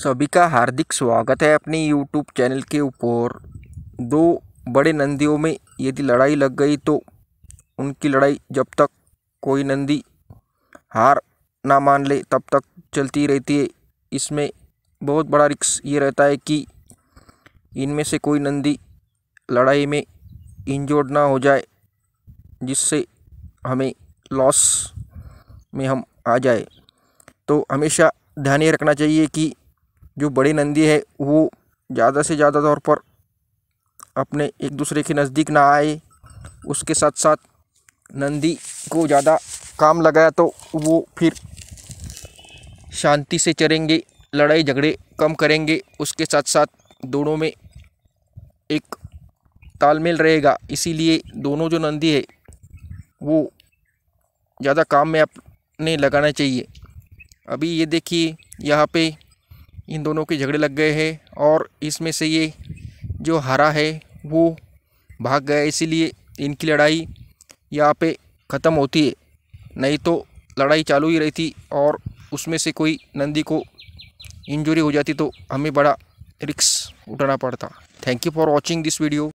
सभी का हार्दिक स्वागत है अपने यूट्यूब चैनल के ऊपर दो बड़े नंदियों में यदि लड़ाई लग गई तो उनकी लड़ाई जब तक कोई नंदी हार ना मान ले तब तक चलती रहती है इसमें बहुत बड़ा रिक्स ये रहता है कि इनमें से कोई नंदी लड़ाई में इंजोर्ड ना हो जाए जिससे हमें लॉस में हम आ जाए तो हमेशा ध्यान ये रखना चाहिए कि जो बड़ी नंदी है वो ज़्यादा से ज़्यादा तौर पर अपने एक दूसरे के नज़दीक ना आए उसके साथ साथ नंदी को ज़्यादा काम लगाया तो वो फिर शांति से चरेंगे लड़ाई झगड़े कम करेंगे उसके साथ साथ दोनों में एक तालमेल रहेगा इसीलिए दोनों जो नंदी है वो ज़्यादा काम में अपने लगाना चाहिए अभी ये देखिए यहाँ पे इन दोनों के झगड़े लग गए हैं और इसमें से ये जो हरा है वो भाग गया इसीलिए इनकी लड़ाई यहाँ पे ख़त्म होती है नहीं तो लड़ाई चालू ही रही थी और उसमें से कोई नंदी को इंजरी हो जाती तो हमें बड़ा रिक्स उठाना पड़ता thank you for watching this video